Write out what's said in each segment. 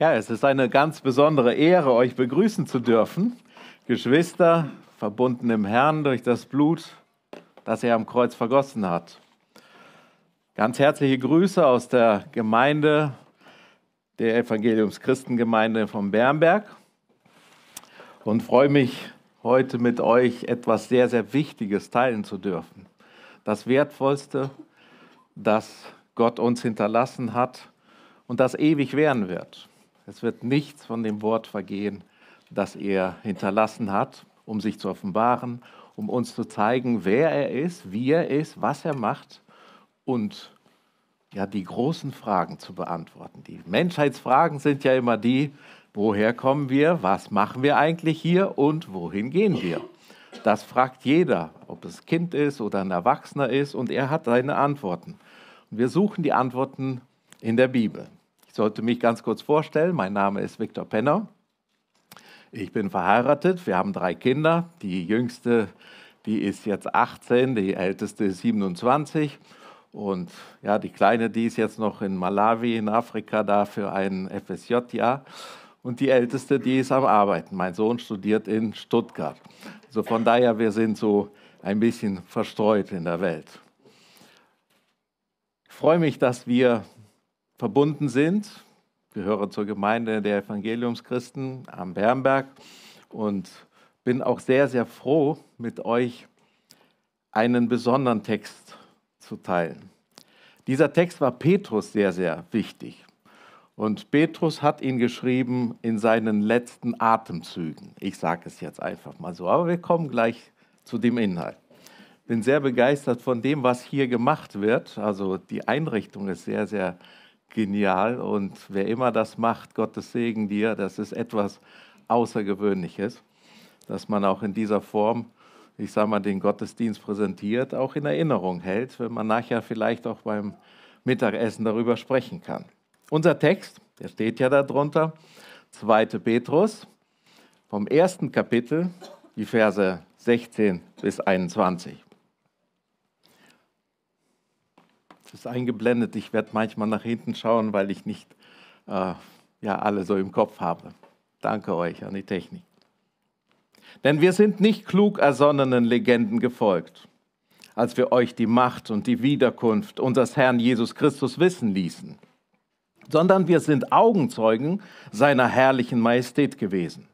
Ja, es ist eine ganz besondere Ehre, euch begrüßen zu dürfen. Geschwister, verbunden im Herrn durch das Blut, das er am Kreuz vergossen hat. Ganz herzliche Grüße aus der Gemeinde, der Evangeliumschristengemeinde von Bernberg. Und freue mich, heute mit euch etwas sehr, sehr Wichtiges teilen zu dürfen. Das Wertvollste, das Gott uns hinterlassen hat und das ewig werden wird. Es wird nichts von dem Wort vergehen, das er hinterlassen hat, um sich zu offenbaren, um uns zu zeigen, wer er ist, wie er ist, was er macht und ja, die großen Fragen zu beantworten. Die Menschheitsfragen sind ja immer die, woher kommen wir, was machen wir eigentlich hier und wohin gehen wir? Das fragt jeder, ob es Kind ist oder ein Erwachsener ist und er hat seine Antworten. Und wir suchen die Antworten in der Bibel sollte mich ganz kurz vorstellen. Mein Name ist Viktor Penner. Ich bin verheiratet. Wir haben drei Kinder. Die jüngste, die ist jetzt 18, die älteste ist 27. Und ja, die Kleine, die ist jetzt noch in Malawi, in Afrika, da für ein FSJ-Jahr. Und die Älteste, die ist am Arbeiten. Mein Sohn studiert in Stuttgart. Also von daher, wir sind so ein bisschen verstreut in der Welt. Ich freue mich, dass wir verbunden sind. Ich gehöre zur Gemeinde der Evangeliumschristen am Bernberg und bin auch sehr, sehr froh, mit euch einen besonderen Text zu teilen. Dieser Text war Petrus sehr, sehr wichtig. Und Petrus hat ihn geschrieben in seinen letzten Atemzügen. Ich sage es jetzt einfach mal so, aber wir kommen gleich zu dem Inhalt. Bin sehr begeistert von dem, was hier gemacht wird. Also die Einrichtung ist sehr, sehr genial. Und wer immer das macht, Gottes Segen dir, das ist etwas Außergewöhnliches, dass man auch in dieser Form, ich sage mal, den Gottesdienst präsentiert, auch in Erinnerung hält, wenn man nachher vielleicht auch beim Mittagessen darüber sprechen kann. Unser Text, der steht ja darunter, 2. Petrus, vom ersten Kapitel, die Verse 16 bis 21. ist eingeblendet. Ich werde manchmal nach hinten schauen, weil ich nicht äh, ja, alle so im Kopf habe. Danke euch an die Technik. Denn wir sind nicht klug ersonnenen Legenden gefolgt, als wir euch die Macht und die Wiederkunft unseres Herrn Jesus Christus wissen ließen, sondern wir sind Augenzeugen seiner herrlichen Majestät gewesen.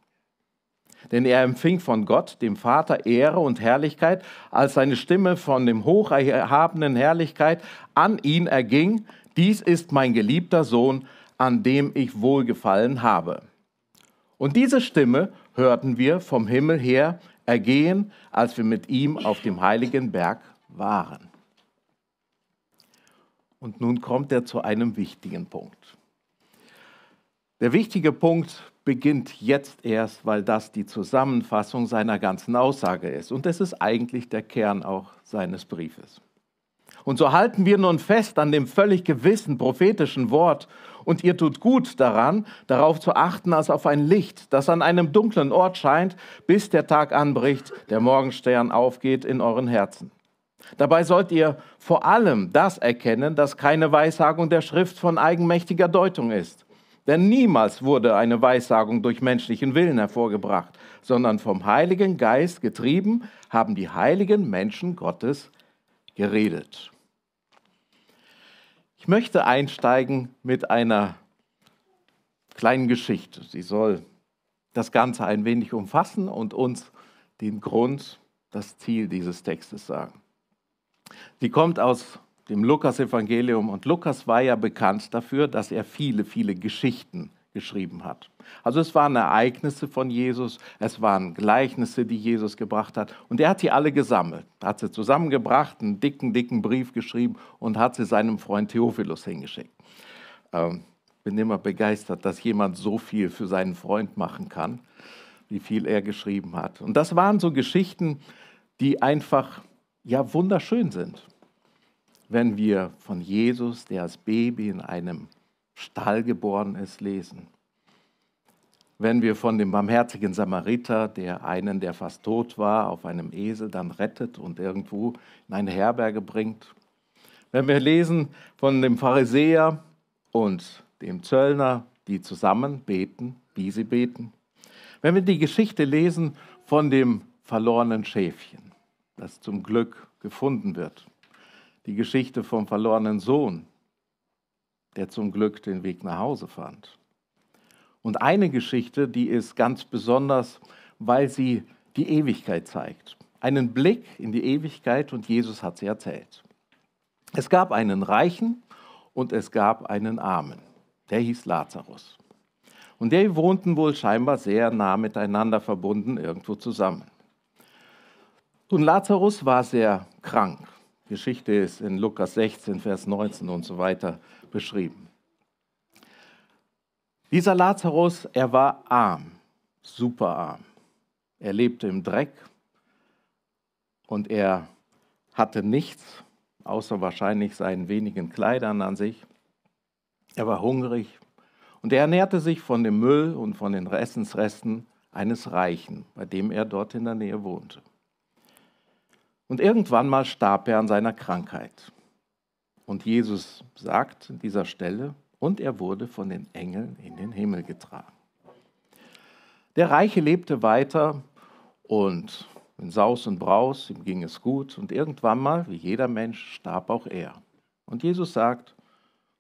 Denn er empfing von Gott, dem Vater, Ehre und Herrlichkeit, als seine Stimme von dem hocherhabenen Herrlichkeit an ihn erging. Dies ist mein geliebter Sohn, an dem ich wohlgefallen habe. Und diese Stimme hörten wir vom Himmel her ergehen, als wir mit ihm auf dem heiligen Berg waren. Und nun kommt er zu einem wichtigen Punkt. Der wichtige Punkt beginnt jetzt erst, weil das die Zusammenfassung seiner ganzen Aussage ist. Und das ist eigentlich der Kern auch seines Briefes. Und so halten wir nun fest an dem völlig gewissen prophetischen Wort. Und ihr tut gut daran, darauf zu achten, als auf ein Licht, das an einem dunklen Ort scheint, bis der Tag anbricht, der Morgenstern aufgeht in euren Herzen. Dabei sollt ihr vor allem das erkennen, dass keine Weissagung der Schrift von eigenmächtiger Deutung ist, denn niemals wurde eine Weissagung durch menschlichen Willen hervorgebracht, sondern vom Heiligen Geist getrieben haben die heiligen Menschen Gottes geredet. Ich möchte einsteigen mit einer kleinen Geschichte. Sie soll das Ganze ein wenig umfassen und uns den Grund, das Ziel dieses Textes sagen. Sie kommt aus dem Lukas-Evangelium. Und Lukas war ja bekannt dafür, dass er viele, viele Geschichten geschrieben hat. Also es waren Ereignisse von Jesus, es waren Gleichnisse, die Jesus gebracht hat. Und er hat die alle gesammelt, hat sie zusammengebracht, einen dicken, dicken Brief geschrieben und hat sie seinem Freund Theophilus hingeschickt. Ähm, bin immer begeistert, dass jemand so viel für seinen Freund machen kann, wie viel er geschrieben hat. Und das waren so Geschichten, die einfach ja wunderschön sind wenn wir von Jesus, der als Baby in einem Stall geboren ist, lesen. Wenn wir von dem barmherzigen Samariter, der einen, der fast tot war, auf einem Esel dann rettet und irgendwo in eine Herberge bringt. Wenn wir lesen von dem Pharisäer und dem Zöllner, die zusammen beten, wie sie beten. Wenn wir die Geschichte lesen von dem verlorenen Schäfchen, das zum Glück gefunden wird die Geschichte vom verlorenen Sohn, der zum Glück den Weg nach Hause fand. Und eine Geschichte, die ist ganz besonders, weil sie die Ewigkeit zeigt. Einen Blick in die Ewigkeit und Jesus hat sie erzählt. Es gab einen Reichen und es gab einen Armen. Der hieß Lazarus. Und die wohnten wohl scheinbar sehr nah miteinander verbunden, irgendwo zusammen. Und Lazarus war sehr krank. Geschichte ist in Lukas 16, Vers 19 und so weiter beschrieben. Dieser Lazarus, er war arm, superarm. Er lebte im Dreck und er hatte nichts, außer wahrscheinlich seinen wenigen Kleidern an sich. Er war hungrig und er ernährte sich von dem Müll und von den Essensresten eines Reichen, bei dem er dort in der Nähe wohnte. Und irgendwann mal starb er an seiner Krankheit. Und Jesus sagt an dieser Stelle, und er wurde von den Engeln in den Himmel getragen. Der Reiche lebte weiter und in Saus und Braus, ihm ging es gut und irgendwann mal, wie jeder Mensch, starb auch er. Und Jesus sagt,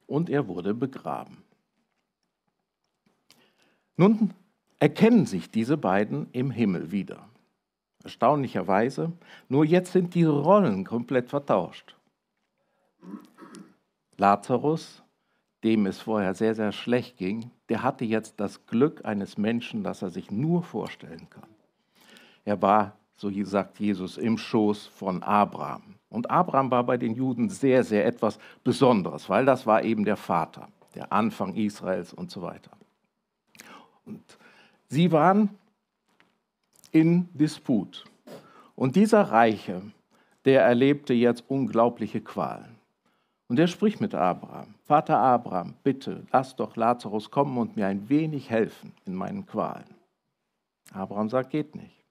und er wurde begraben. Nun erkennen sich diese beiden im Himmel wieder erstaunlicherweise. Nur jetzt sind die Rollen komplett vertauscht. Lazarus, dem es vorher sehr, sehr schlecht ging, der hatte jetzt das Glück eines Menschen, das er sich nur vorstellen kann. Er war, so sagt Jesus, im Schoß von Abraham. Und Abraham war bei den Juden sehr, sehr etwas Besonderes, weil das war eben der Vater, der Anfang Israels und so weiter. Und sie waren in Disput. Und dieser Reiche, der erlebte jetzt unglaubliche Qualen. Und er spricht mit Abraham, Vater Abraham, bitte, lass doch Lazarus kommen und mir ein wenig helfen in meinen Qualen. Abraham sagt, geht nicht.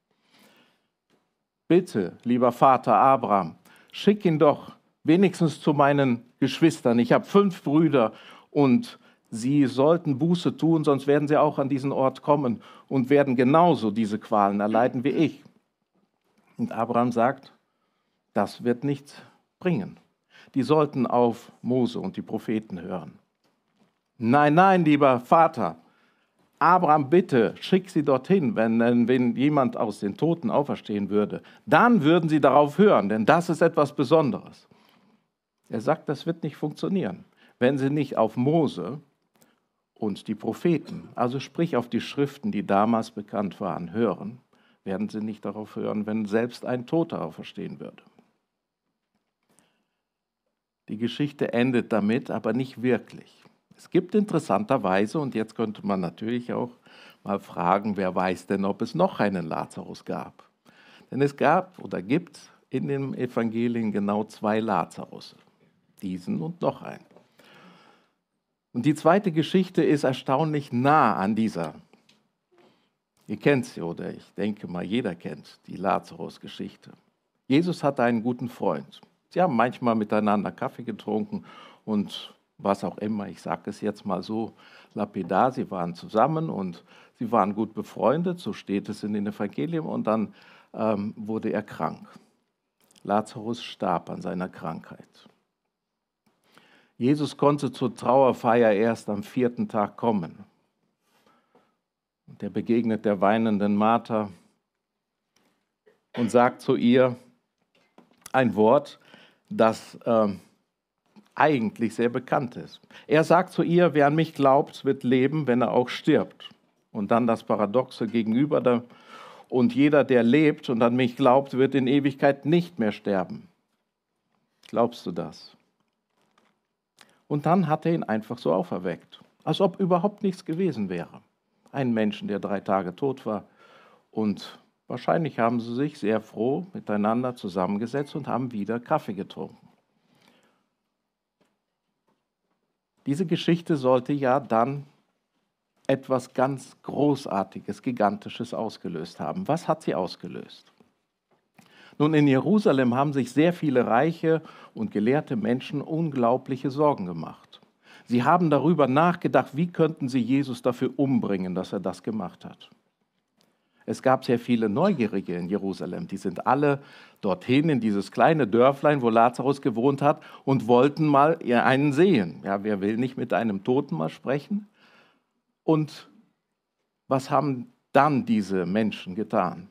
Bitte, lieber Vater Abraham, schick ihn doch wenigstens zu meinen Geschwistern. Ich habe fünf Brüder und Sie sollten Buße tun, sonst werden sie auch an diesen Ort kommen und werden genauso diese Qualen erleiden wie ich. Und Abraham sagt, das wird nichts bringen. Die sollten auf Mose und die Propheten hören. Nein, nein, lieber Vater, Abraham, bitte schick sie dorthin, wenn, wenn jemand aus den Toten auferstehen würde. Dann würden sie darauf hören, denn das ist etwas Besonderes. Er sagt, das wird nicht funktionieren. Wenn sie nicht auf Mose und die Propheten, also sprich auf die Schriften, die damals bekannt waren, hören, werden sie nicht darauf hören, wenn selbst ein Toter auferstehen würde. Die Geschichte endet damit, aber nicht wirklich. Es gibt interessanterweise, und jetzt könnte man natürlich auch mal fragen, wer weiß denn, ob es noch einen Lazarus gab? Denn es gab oder gibt in den Evangelien genau zwei Lazarus, diesen und noch einen. Und die zweite Geschichte ist erstaunlich nah an dieser. Ihr kennt sie oder ich denke mal, jeder kennt die Lazarus-Geschichte. Jesus hatte einen guten Freund. Sie haben manchmal miteinander Kaffee getrunken und was auch immer. Ich sage es jetzt mal so lapidar. Sie waren zusammen und sie waren gut befreundet, so steht es in den Evangelien. Und dann ähm, wurde er krank. Lazarus starb an seiner Krankheit. Jesus konnte zur Trauerfeier erst am vierten Tag kommen. Und er begegnet der weinenden Martha und sagt zu ihr ein Wort, das äh, eigentlich sehr bekannt ist. Er sagt zu ihr, wer an mich glaubt, wird leben, wenn er auch stirbt. Und dann das Paradoxe gegenüber der, und jeder, der lebt und an mich glaubt, wird in Ewigkeit nicht mehr sterben. Glaubst du das? Und dann hat er ihn einfach so auferweckt, als ob überhaupt nichts gewesen wäre. Einen Menschen, der drei Tage tot war. Und wahrscheinlich haben sie sich sehr froh miteinander zusammengesetzt und haben wieder Kaffee getrunken. Diese Geschichte sollte ja dann etwas ganz Großartiges, Gigantisches ausgelöst haben. Was hat sie ausgelöst? Nun, in Jerusalem haben sich sehr viele reiche und gelehrte Menschen unglaubliche Sorgen gemacht. Sie haben darüber nachgedacht, wie könnten sie Jesus dafür umbringen, dass er das gemacht hat. Es gab sehr viele Neugierige in Jerusalem. Die sind alle dorthin in dieses kleine Dörflein, wo Lazarus gewohnt hat, und wollten mal einen sehen. Ja, wer will nicht mit einem Toten mal sprechen? Und was haben dann diese Menschen getan?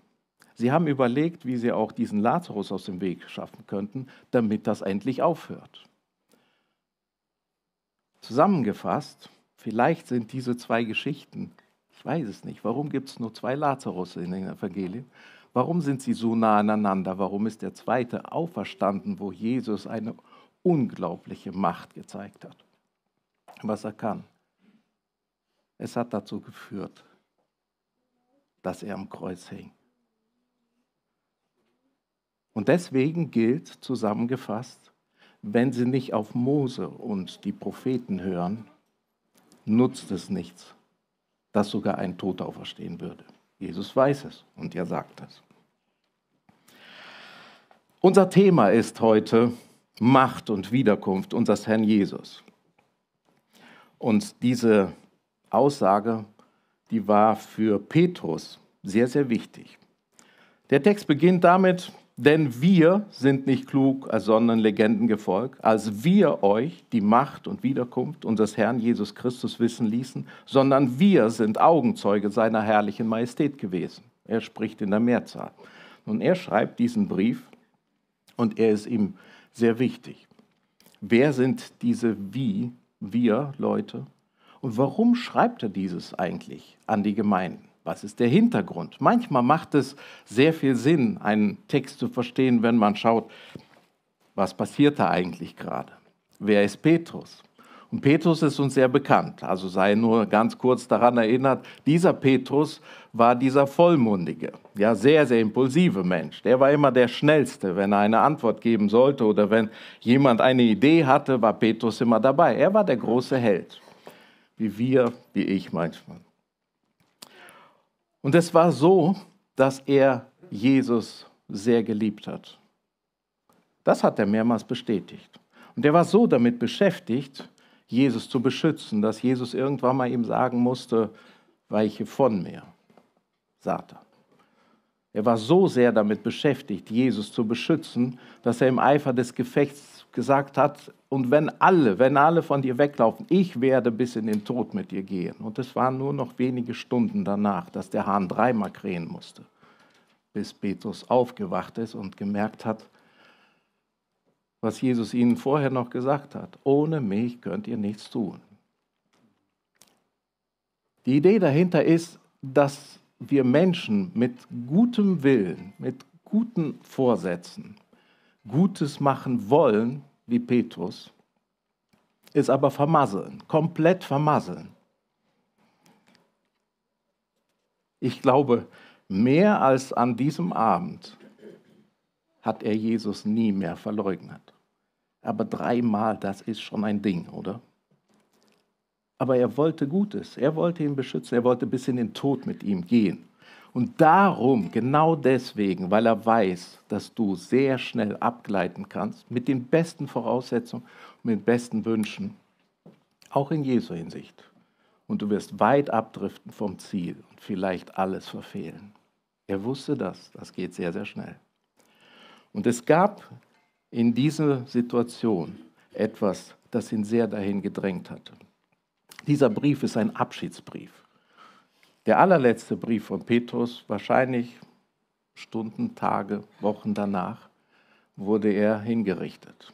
Sie haben überlegt, wie Sie auch diesen Lazarus aus dem Weg schaffen könnten, damit das endlich aufhört. Zusammengefasst, vielleicht sind diese zwei Geschichten, ich weiß es nicht, warum gibt es nur zwei Lazarus in den Evangelien? Warum sind sie so nah aneinander? Warum ist der zweite auferstanden, wo Jesus eine unglaubliche Macht gezeigt hat? Was er kann. Es hat dazu geführt, dass er am Kreuz hängt. Und deswegen gilt zusammengefasst, wenn sie nicht auf Mose und die Propheten hören, nutzt es nichts, dass sogar ein Toter auferstehen würde. Jesus weiß es und er sagt es. Unser Thema ist heute Macht und Wiederkunft unseres Herrn Jesus. Und diese Aussage, die war für Petrus sehr, sehr wichtig. Der Text beginnt damit, denn wir sind nicht klug, sondern Legenden gefolgt, als wir euch die Macht und Wiederkunft unseres Herrn Jesus Christus wissen ließen, sondern wir sind Augenzeuge seiner herrlichen Majestät gewesen. Er spricht in der Mehrzahl. Nun, er schreibt diesen Brief und er ist ihm sehr wichtig. Wer sind diese Wie, wir Leute? Und warum schreibt er dieses eigentlich an die Gemeinden? Was ist der Hintergrund? Manchmal macht es sehr viel Sinn, einen Text zu verstehen, wenn man schaut, was passiert da eigentlich gerade? Wer ist Petrus? Und Petrus ist uns sehr bekannt, also sei nur ganz kurz daran erinnert, dieser Petrus war dieser vollmundige, ja sehr, sehr impulsive Mensch. Der war immer der Schnellste, wenn er eine Antwort geben sollte oder wenn jemand eine Idee hatte, war Petrus immer dabei. Er war der große Held, wie wir, wie ich manchmal. Und es war so, dass er Jesus sehr geliebt hat. Das hat er mehrmals bestätigt. Und er war so damit beschäftigt, Jesus zu beschützen, dass Jesus irgendwann mal ihm sagen musste, weiche von mir, Satan. Er war so sehr damit beschäftigt, Jesus zu beschützen, dass er im Eifer des Gefechts gesagt hat, und wenn alle, wenn alle von dir weglaufen, ich werde bis in den Tod mit dir gehen. Und es waren nur noch wenige Stunden danach, dass der Hahn dreimal krähen musste, bis Petrus aufgewacht ist und gemerkt hat, was Jesus ihnen vorher noch gesagt hat, ohne mich könnt ihr nichts tun. Die Idee dahinter ist, dass wir Menschen mit gutem Willen, mit guten Vorsätzen, Gutes machen wollen, wie Petrus, ist aber vermasseln, komplett vermasseln. Ich glaube, mehr als an diesem Abend hat er Jesus nie mehr verleugnet. Aber dreimal, das ist schon ein Ding, oder? Aber er wollte Gutes, er wollte ihn beschützen, er wollte bis in den Tod mit ihm gehen. Und darum, genau deswegen, weil er weiß, dass du sehr schnell abgleiten kannst, mit den besten Voraussetzungen, mit den besten Wünschen, auch in Jesu Hinsicht. Und du wirst weit abdriften vom Ziel und vielleicht alles verfehlen. Er wusste das, das geht sehr, sehr schnell. Und es gab in dieser Situation etwas, das ihn sehr dahin gedrängt hatte. Dieser Brief ist ein Abschiedsbrief. Der allerletzte Brief von Petrus, wahrscheinlich Stunden, Tage, Wochen danach, wurde er hingerichtet.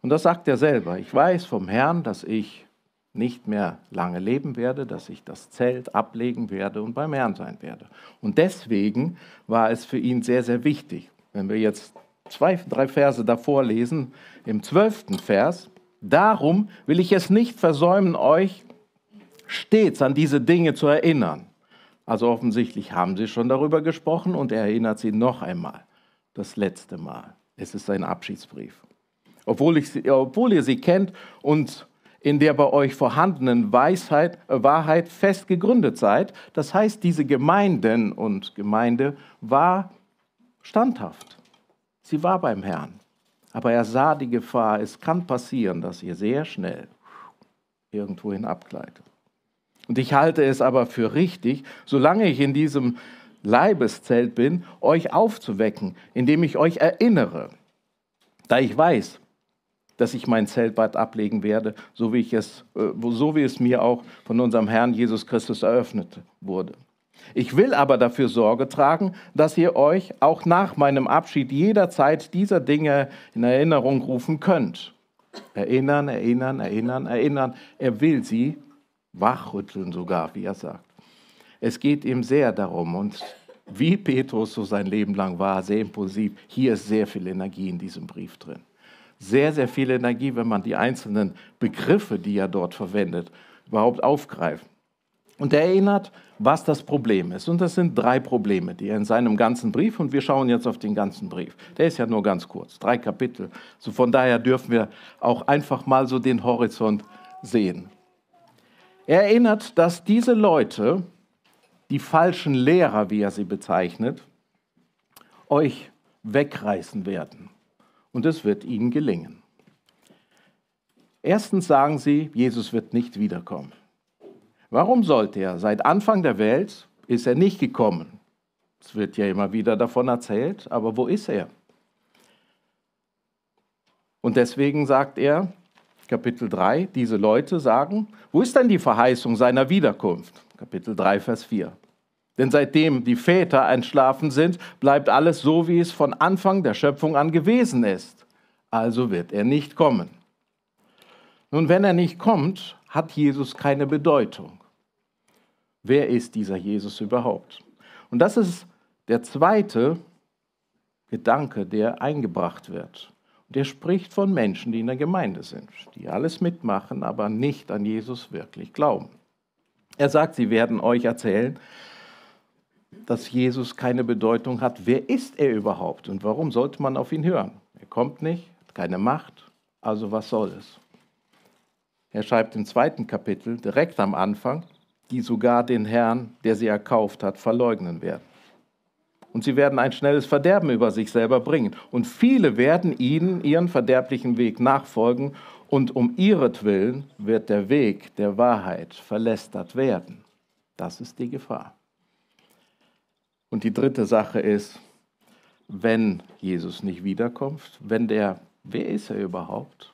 Und das sagt er selber. Ich weiß vom Herrn, dass ich nicht mehr lange leben werde, dass ich das Zelt ablegen werde und beim Herrn sein werde. Und deswegen war es für ihn sehr, sehr wichtig. Wenn wir jetzt zwei, drei Verse davor lesen, im zwölften Vers, darum will ich es nicht versäumen, euch stets an diese Dinge zu erinnern. Also offensichtlich haben sie schon darüber gesprochen und er erinnert sie noch einmal, das letzte Mal. Es ist ein Abschiedsbrief. Obwohl, ich, obwohl ihr sie kennt und in der bei euch vorhandenen Weisheit, äh, Wahrheit fest gegründet seid. Das heißt, diese Gemeinden und Gemeinde war standhaft. Sie war beim Herrn. Aber er sah die Gefahr, es kann passieren, dass ihr sehr schnell irgendwohin abgleitet. Und ich halte es aber für richtig, solange ich in diesem Leibeszelt bin, euch aufzuwecken, indem ich euch erinnere. Da ich weiß, dass ich mein Zelt bald ablegen werde, so wie, ich es, äh, so wie es mir auch von unserem Herrn Jesus Christus eröffnet wurde. Ich will aber dafür Sorge tragen, dass ihr euch auch nach meinem Abschied jederzeit dieser Dinge in Erinnerung rufen könnt. Erinnern, erinnern, erinnern, erinnern. Er will sie wachrütteln sogar, wie er sagt. Es geht ihm sehr darum und wie Petrus so sein Leben lang war, sehr impulsiv, hier ist sehr viel Energie in diesem Brief drin. Sehr, sehr viel Energie, wenn man die einzelnen Begriffe, die er dort verwendet, überhaupt aufgreift. Und er erinnert, was das Problem ist. Und das sind drei Probleme, die er in seinem ganzen Brief, und wir schauen jetzt auf den ganzen Brief. Der ist ja nur ganz kurz, drei Kapitel. So von daher dürfen wir auch einfach mal so den Horizont sehen. Er erinnert, dass diese Leute, die falschen Lehrer, wie er sie bezeichnet, euch wegreißen werden. Und es wird ihnen gelingen. Erstens sagen sie, Jesus wird nicht wiederkommen. Warum sollte er? Seit Anfang der Welt ist er nicht gekommen. Es wird ja immer wieder davon erzählt, aber wo ist er? Und deswegen sagt er, Kapitel 3, diese Leute sagen, wo ist denn die Verheißung seiner Wiederkunft? Kapitel 3, Vers 4. Denn seitdem die Väter entschlafen sind, bleibt alles so, wie es von Anfang der Schöpfung an gewesen ist. Also wird er nicht kommen. Nun, wenn er nicht kommt, hat Jesus keine Bedeutung. Wer ist dieser Jesus überhaupt? Und das ist der zweite Gedanke, der eingebracht wird der spricht von Menschen, die in der Gemeinde sind, die alles mitmachen, aber nicht an Jesus wirklich glauben. Er sagt, sie werden euch erzählen, dass Jesus keine Bedeutung hat. Wer ist er überhaupt und warum sollte man auf ihn hören? Er kommt nicht, hat keine Macht, also was soll es? Er schreibt im zweiten Kapitel direkt am Anfang, die sogar den Herrn, der sie erkauft hat, verleugnen werden und sie werden ein schnelles Verderben über sich selber bringen. Und viele werden ihnen ihren verderblichen Weg nachfolgen und um ihretwillen wird der Weg der Wahrheit verlästert werden. Das ist die Gefahr. Und die dritte Sache ist, wenn Jesus nicht wiederkommt, wenn der, wer ist er überhaupt?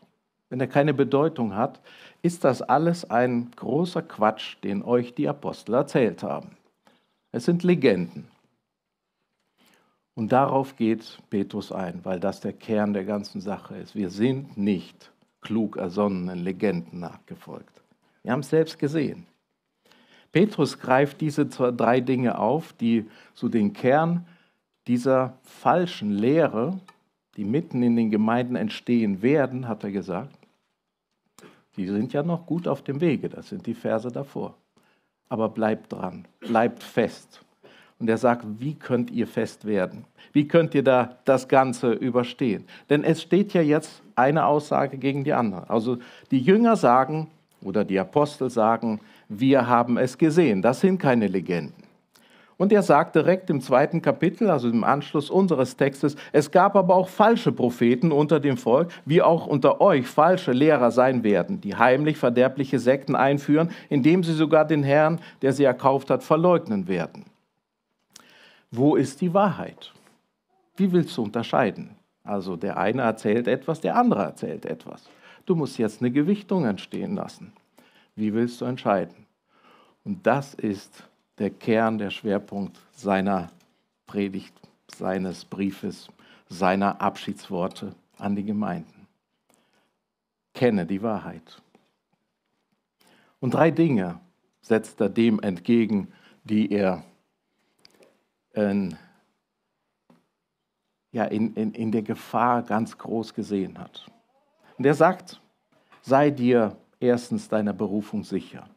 Wenn er keine Bedeutung hat, ist das alles ein großer Quatsch, den euch die Apostel erzählt haben. Es sind Legenden. Und darauf geht Petrus ein, weil das der Kern der ganzen Sache ist. Wir sind nicht klug ersonnenen Legenden nachgefolgt. Wir haben es selbst gesehen. Petrus greift diese drei Dinge auf, die so den Kern dieser falschen Lehre, die mitten in den Gemeinden entstehen werden, hat er gesagt. Die sind ja noch gut auf dem Wege, das sind die Verse davor. Aber bleibt dran, bleibt fest, und er sagt, wie könnt ihr fest werden? Wie könnt ihr da das Ganze überstehen? Denn es steht ja jetzt eine Aussage gegen die andere. Also die Jünger sagen oder die Apostel sagen, wir haben es gesehen. Das sind keine Legenden. Und er sagt direkt im zweiten Kapitel, also im Anschluss unseres Textes, es gab aber auch falsche Propheten unter dem Volk, wie auch unter euch falsche Lehrer sein werden, die heimlich verderbliche Sekten einführen, indem sie sogar den Herrn, der sie erkauft hat, verleugnen werden wo ist die Wahrheit? Wie willst du unterscheiden? Also der eine erzählt etwas, der andere erzählt etwas. Du musst jetzt eine Gewichtung entstehen lassen. Wie willst du entscheiden? Und das ist der Kern, der Schwerpunkt seiner Predigt, seines Briefes, seiner Abschiedsworte an die Gemeinden. Kenne die Wahrheit. Und drei Dinge setzt er dem entgegen, die er in, ähm, ja, in, in, in der Gefahr ganz groß gesehen hat. Und er sagt, sei dir erstens deiner Berufung sicher.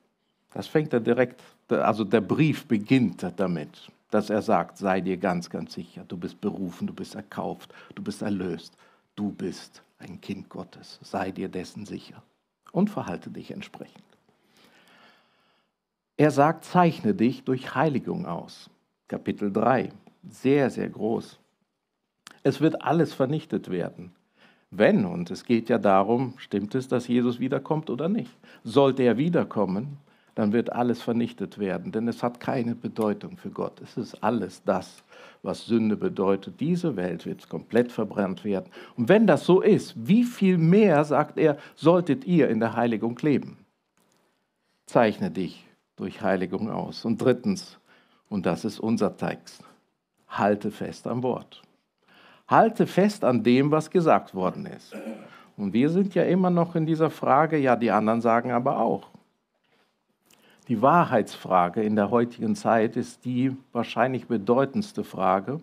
Das fängt er direkt, also der Brief beginnt damit, dass er sagt, sei dir ganz, ganz sicher, du bist berufen, du bist erkauft, du bist erlöst, du bist ein Kind Gottes, sei dir dessen sicher und verhalte dich entsprechend. Er sagt, zeichne dich durch Heiligung aus. Kapitel 3. Sehr, sehr groß. Es wird alles vernichtet werden. Wenn, und es geht ja darum, stimmt es, dass Jesus wiederkommt oder nicht? Sollte er wiederkommen, dann wird alles vernichtet werden, denn es hat keine Bedeutung für Gott. Es ist alles das, was Sünde bedeutet. Diese Welt wird komplett verbrannt werden. Und wenn das so ist, wie viel mehr, sagt er, solltet ihr in der Heiligung leben? Zeichne dich durch Heiligung aus. Und drittens, und das ist unser Text. Halte fest am Wort. Halte fest an dem, was gesagt worden ist. Und wir sind ja immer noch in dieser Frage, ja, die anderen sagen aber auch. Die Wahrheitsfrage in der heutigen Zeit ist die wahrscheinlich bedeutendste Frage.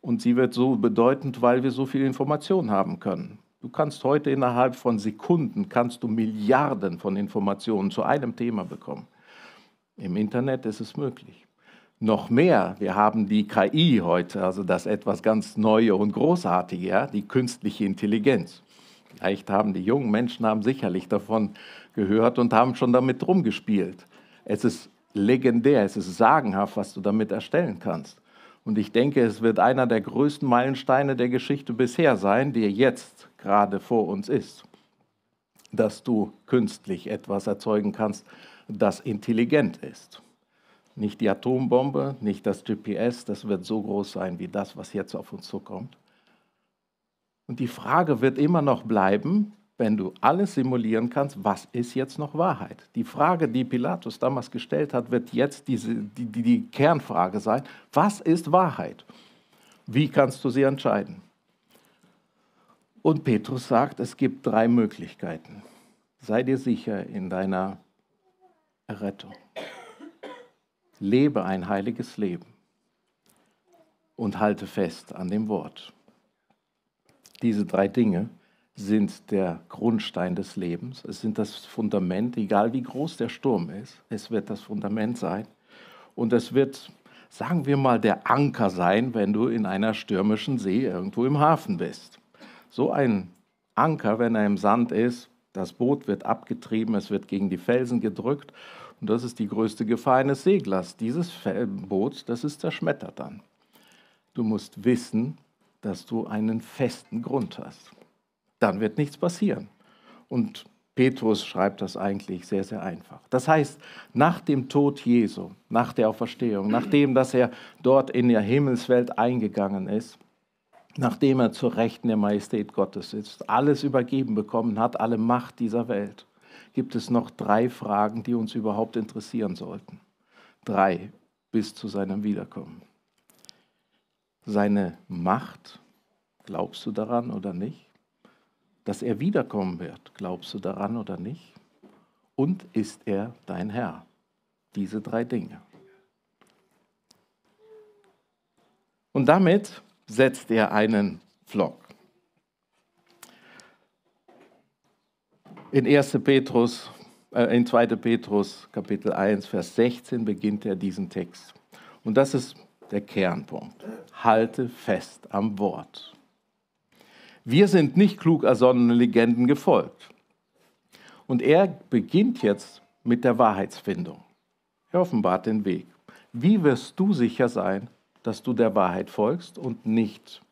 Und sie wird so bedeutend, weil wir so viel Information haben können. Du kannst heute innerhalb von Sekunden, kannst du Milliarden von Informationen zu einem Thema bekommen. Im Internet ist es möglich noch mehr. Wir haben die KI heute, also das etwas ganz Neue und Großartige, ja? die künstliche Intelligenz. Vielleicht haben die jungen Menschen haben sicherlich davon gehört und haben schon damit rumgespielt. Es ist legendär, es ist sagenhaft, was du damit erstellen kannst. Und ich denke, es wird einer der größten Meilensteine der Geschichte bisher sein, der jetzt gerade vor uns ist. Dass du künstlich etwas erzeugen kannst, das intelligent ist. Nicht die Atombombe, nicht das GPS, das wird so groß sein wie das, was jetzt auf uns zukommt. Und die Frage wird immer noch bleiben, wenn du alles simulieren kannst, was ist jetzt noch Wahrheit? Die Frage, die Pilatus damals gestellt hat, wird jetzt diese, die, die, die Kernfrage sein, was ist Wahrheit? Wie kannst du sie entscheiden? Und Petrus sagt, es gibt drei Möglichkeiten. Sei dir sicher in deiner Errettung lebe ein heiliges Leben und halte fest an dem Wort. Diese drei Dinge sind der Grundstein des Lebens, es sind das Fundament, egal wie groß der Sturm ist, es wird das Fundament sein und es wird, sagen wir mal, der Anker sein, wenn du in einer stürmischen See irgendwo im Hafen bist. So ein Anker, wenn er im Sand ist, das Boot wird abgetrieben, es wird gegen die Felsen gedrückt und das ist die größte Gefahr eines Seglers. Dieses Boot, das ist zerschmettert dann. Du musst wissen, dass du einen festen Grund hast. Dann wird nichts passieren. Und Petrus schreibt das eigentlich sehr, sehr einfach. Das heißt, nach dem Tod Jesu, nach der Auferstehung, nachdem, dass er dort in der Himmelswelt eingegangen ist, nachdem er zur Rechten der Majestät Gottes sitzt, alles übergeben bekommen hat, alle Macht dieser Welt, gibt es noch drei Fragen, die uns überhaupt interessieren sollten. Drei bis zu seinem Wiederkommen. Seine Macht, glaubst du daran oder nicht? Dass er wiederkommen wird, glaubst du daran oder nicht? Und ist er dein Herr? Diese drei Dinge. Und damit setzt er einen Flock. In 1. Petrus, äh, in 2. Petrus Kapitel 1, Vers 16 beginnt er diesen Text. Und das ist der Kernpunkt. Halte fest am Wort. Wir sind nicht klug ersonnenen Legenden gefolgt. Und er beginnt jetzt mit der Wahrheitsfindung. Er offenbart den Weg. Wie wirst du sicher sein, dass du der Wahrheit folgst und nicht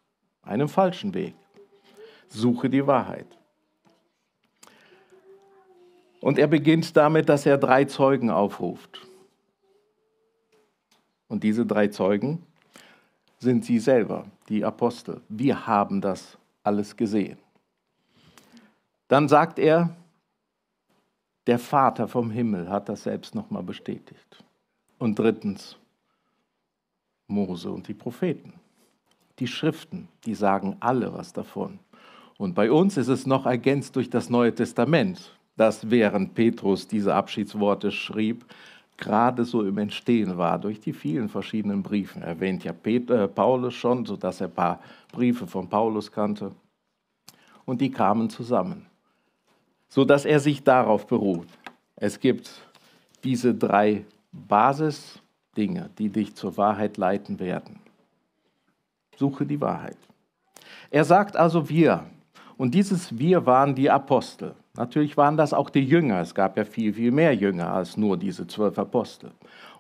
einem falschen Weg? Suche die Wahrheit. Und er beginnt damit, dass er drei Zeugen aufruft. Und diese drei Zeugen sind sie selber, die Apostel. Wir haben das alles gesehen. Dann sagt er, der Vater vom Himmel hat das selbst nochmal bestätigt. Und drittens, Mose und die Propheten. Die Schriften, die sagen alle was davon. Und bei uns ist es noch ergänzt durch das Neue Testament das während Petrus diese Abschiedsworte schrieb, gerade so im Entstehen war, durch die vielen verschiedenen Briefen. erwähnt ja Peter, äh, Paulus schon, sodass er ein paar Briefe von Paulus kannte. Und die kamen zusammen, sodass er sich darauf beruht. Es gibt diese drei Basisdinge, die dich zur Wahrheit leiten werden. Suche die Wahrheit. Er sagt also wir. Und dieses wir waren die Apostel. Natürlich waren das auch die Jünger. Es gab ja viel, viel mehr Jünger als nur diese zwölf Apostel.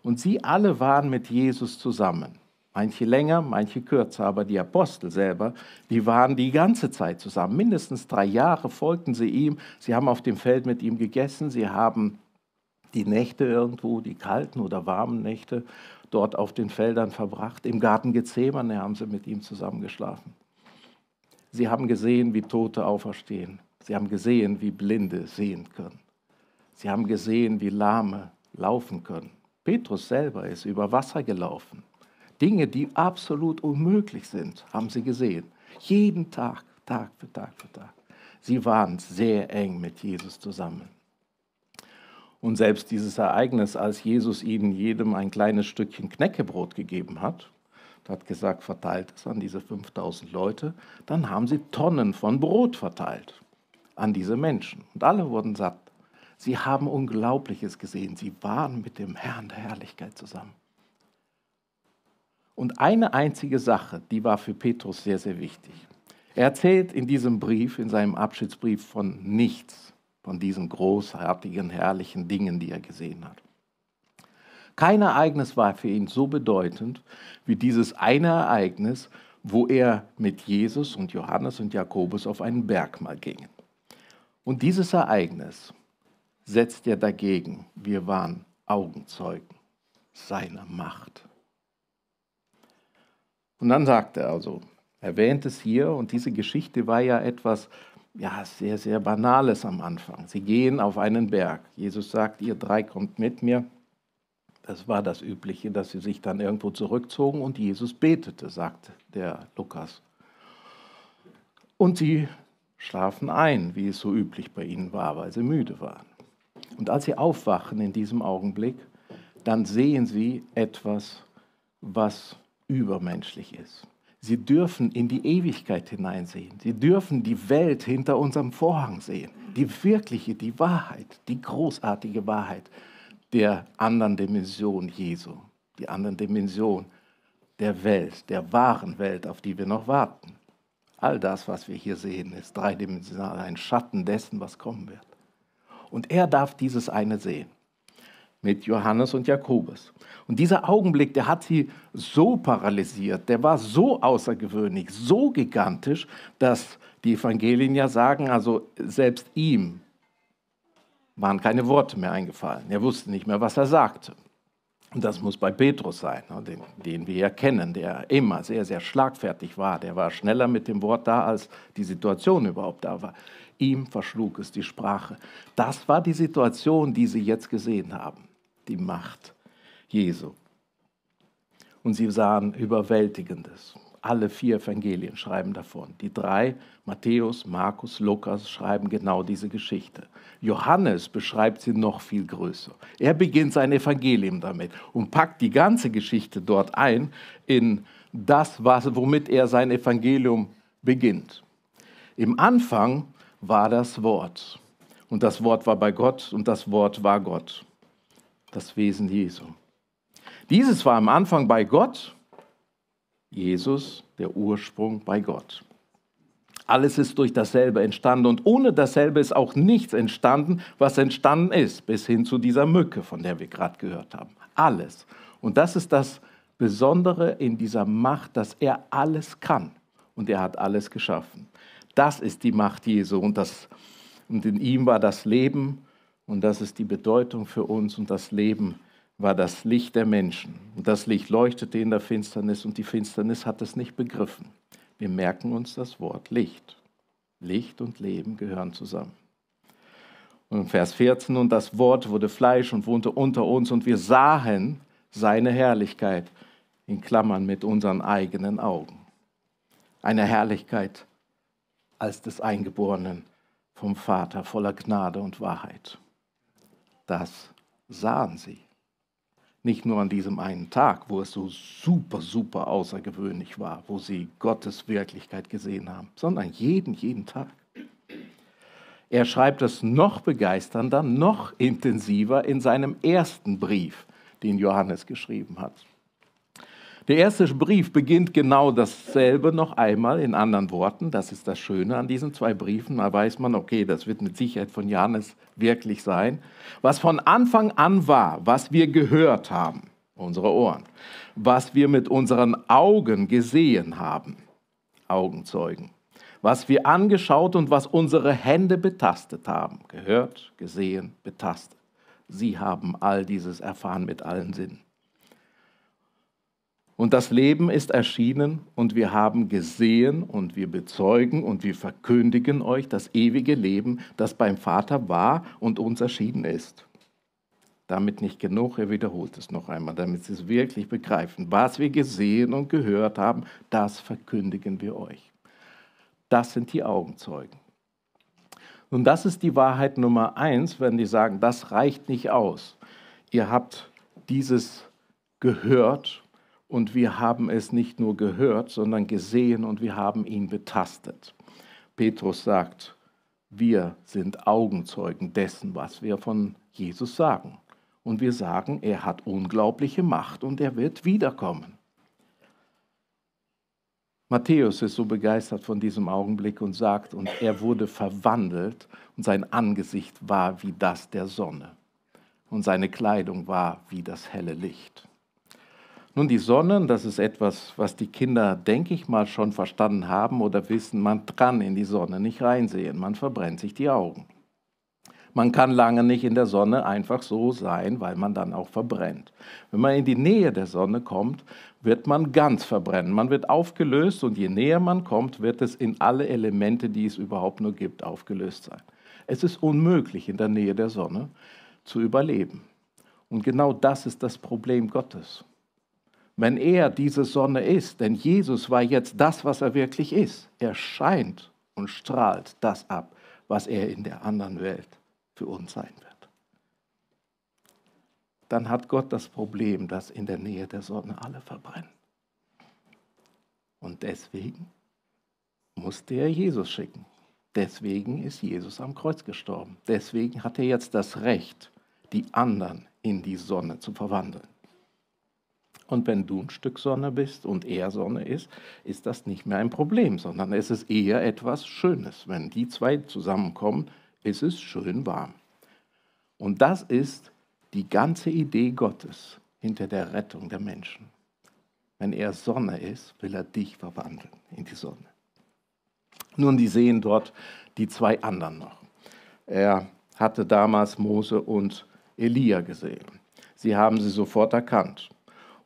Und sie alle waren mit Jesus zusammen. Manche länger, manche kürzer, aber die Apostel selber, die waren die ganze Zeit zusammen. Mindestens drei Jahre folgten sie ihm. Sie haben auf dem Feld mit ihm gegessen. Sie haben die Nächte irgendwo, die kalten oder warmen Nächte, dort auf den Feldern verbracht. Im Garten Gethsemane haben sie mit ihm zusammengeschlafen. Sie haben gesehen, wie Tote auferstehen. Sie haben gesehen, wie Blinde sehen können. Sie haben gesehen, wie Lahme laufen können. Petrus selber ist über Wasser gelaufen. Dinge, die absolut unmöglich sind, haben sie gesehen. Jeden Tag, Tag für Tag für Tag. Sie waren sehr eng mit Jesus zusammen. Und selbst dieses Ereignis, als Jesus ihnen jedem ein kleines Stückchen Knäckebrot gegeben hat, hat gesagt, verteilt es an diese 5000 Leute, dann haben sie Tonnen von Brot verteilt an diese Menschen. Und alle wurden satt. Sie haben Unglaubliches gesehen. Sie waren mit dem Herrn der Herrlichkeit zusammen. Und eine einzige Sache, die war für Petrus sehr, sehr wichtig. Er erzählt in diesem Brief, in seinem Abschiedsbrief von nichts, von diesen großartigen, herrlichen Dingen, die er gesehen hat. Kein Ereignis war für ihn so bedeutend wie dieses eine Ereignis, wo er mit Jesus und Johannes und Jakobus auf einen Berg mal gingen. Und dieses Ereignis setzt er dagegen, wir waren Augenzeugen seiner Macht. Und dann sagt er also, erwähnt es hier, und diese Geschichte war ja etwas ja, sehr, sehr Banales am Anfang. Sie gehen auf einen Berg. Jesus sagt, ihr drei kommt mit mir. Das war das Übliche, dass sie sich dann irgendwo zurückzogen und Jesus betete, sagt der Lukas. Und sie schlafen ein, wie es so üblich bei ihnen war, weil sie müde waren. Und als sie aufwachen in diesem Augenblick, dann sehen sie etwas, was übermenschlich ist. Sie dürfen in die Ewigkeit hineinsehen. Sie dürfen die Welt hinter unserem Vorhang sehen. Die wirkliche, die Wahrheit, die großartige Wahrheit der anderen Dimension Jesu, die anderen Dimension der Welt, der wahren Welt, auf die wir noch warten. All das, was wir hier sehen, ist dreidimensional ein Schatten dessen, was kommen wird. Und er darf dieses eine sehen mit Johannes und Jakobus. Und dieser Augenblick, der hat sie so paralysiert, der war so außergewöhnlich, so gigantisch, dass die Evangelien ja sagen, also selbst ihm waren keine Worte mehr eingefallen. Er wusste nicht mehr, was er sagte. Und das muss bei Petrus sein, ne, den, den, wir ja kennen, der immer sehr, sehr schlagfertig war. Der war schneller mit dem Wort da, als die Situation überhaupt da war. Ihm verschlug es die Sprache. Das war die Situation, die sie jetzt gesehen haben. Die Macht Jesu. Und sie sahen Überwältigendes. Alle vier Evangelien schreiben davon. Die drei, Matthäus, Markus, Lukas, schreiben genau diese Geschichte. Johannes beschreibt sie noch viel größer. Er beginnt sein Evangelium damit und packt die ganze Geschichte dort ein in das, was, womit er sein Evangelium beginnt. Im Anfang war das Wort. Und das Wort war bei Gott und das Wort war Gott. Das Wesen Jesu. Dieses war am Anfang bei Gott Jesus der Ursprung bei Gott. Alles ist durch dasselbe entstanden und ohne dasselbe ist auch nichts entstanden, was entstanden ist, bis hin zu dieser Mücke, von der wir gerade gehört haben. Alles. Und das ist das Besondere in dieser Macht, dass er alles kann und er hat alles geschaffen. Das ist die Macht Jesu und, das, und in ihm war das Leben und das ist die Bedeutung für uns und das Leben war das Licht der Menschen. Und das Licht leuchtete in der Finsternis und die Finsternis hat es nicht begriffen. Wir merken uns das Wort Licht. Licht und Leben gehören zusammen. Und Vers 14, und das Wort wurde Fleisch und wohnte unter uns und wir sahen seine Herrlichkeit, in Klammern mit unseren eigenen Augen. Eine Herrlichkeit als des Eingeborenen vom Vater voller Gnade und Wahrheit. Das sahen sie nicht nur an diesem einen Tag, wo es so super, super außergewöhnlich war, wo sie Gottes Wirklichkeit gesehen haben, sondern jeden, jeden Tag. Er schreibt es noch begeisternder, noch intensiver in seinem ersten Brief, den Johannes geschrieben hat. Der erste Brief beginnt genau dasselbe noch einmal in anderen Worten. Das ist das Schöne an diesen zwei Briefen. Da weiß man, okay, das wird mit Sicherheit von Johannes wirklich sein. Was von Anfang an war, was wir gehört haben, unsere Ohren, was wir mit unseren Augen gesehen haben, Augenzeugen, was wir angeschaut und was unsere Hände betastet haben, gehört, gesehen, betastet. Sie haben all dieses erfahren mit allen Sinnen. Und das Leben ist erschienen und wir haben gesehen und wir bezeugen und wir verkündigen euch das ewige Leben, das beim Vater war und uns erschienen ist. Damit nicht genug, er wiederholt es noch einmal, damit Sie es wirklich begreifen. Was wir gesehen und gehört haben, das verkündigen wir euch. Das sind die Augenzeugen. Und das ist die Wahrheit Nummer eins, wenn die sagen, das reicht nicht aus. Ihr habt dieses gehört und wir haben es nicht nur gehört, sondern gesehen und wir haben ihn betastet. Petrus sagt, wir sind Augenzeugen dessen, was wir von Jesus sagen. Und wir sagen, er hat unglaubliche Macht und er wird wiederkommen. Matthäus ist so begeistert von diesem Augenblick und sagt, und er wurde verwandelt und sein Angesicht war wie das der Sonne und seine Kleidung war wie das helle Licht. Nun, die Sonnen, das ist etwas, was die Kinder, denke ich mal, schon verstanden haben oder wissen, man kann in die Sonne nicht reinsehen, man verbrennt sich die Augen. Man kann lange nicht in der Sonne einfach so sein, weil man dann auch verbrennt. Wenn man in die Nähe der Sonne kommt, wird man ganz verbrennen. Man wird aufgelöst und je näher man kommt, wird es in alle Elemente, die es überhaupt nur gibt, aufgelöst sein. Es ist unmöglich, in der Nähe der Sonne zu überleben. Und genau das ist das Problem Gottes wenn er diese Sonne ist. Denn Jesus war jetzt das, was er wirklich ist. Er scheint und strahlt das ab, was er in der anderen Welt für uns sein wird. Dann hat Gott das Problem, dass in der Nähe der Sonne alle verbrennen. Und deswegen musste er Jesus schicken. Deswegen ist Jesus am Kreuz gestorben. Deswegen hat er jetzt das Recht, die anderen in die Sonne zu verwandeln. Und wenn du ein Stück Sonne bist und er Sonne ist, ist das nicht mehr ein Problem, sondern es ist eher etwas Schönes. Wenn die zwei zusammenkommen, ist es schön warm. Und das ist die ganze Idee Gottes hinter der Rettung der Menschen. Wenn er Sonne ist, will er dich verwandeln in die Sonne. Nun, die sehen dort die zwei anderen noch. Er hatte damals Mose und Elia gesehen. Sie haben sie sofort erkannt.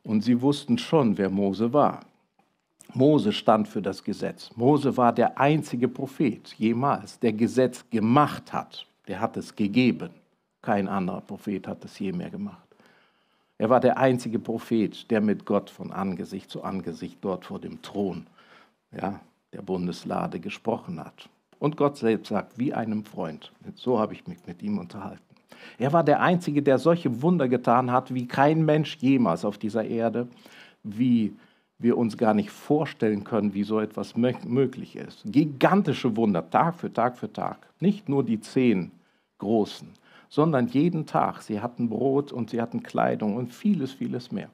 Und sie wussten schon, wer Mose war. Mose stand für das Gesetz. Mose war der einzige Prophet jemals, der Gesetz gemacht hat. Der hat es gegeben. Kein anderer Prophet hat es je mehr gemacht. Er war der einzige Prophet, der mit Gott von Angesicht zu Angesicht dort vor dem Thron ja, der Bundeslade gesprochen hat. Und Gott selbst sagt, wie einem Freund. So habe ich mich mit ihm unterhalten. Er war der Einzige, der solche Wunder getan hat, wie kein Mensch jemals auf dieser Erde, wie wir uns gar nicht vorstellen können, wie so etwas möglich ist. Gigantische Wunder, Tag für Tag für Tag. Nicht nur die zehn großen, sondern jeden Tag. Sie hatten Brot und sie hatten Kleidung und vieles, vieles mehr.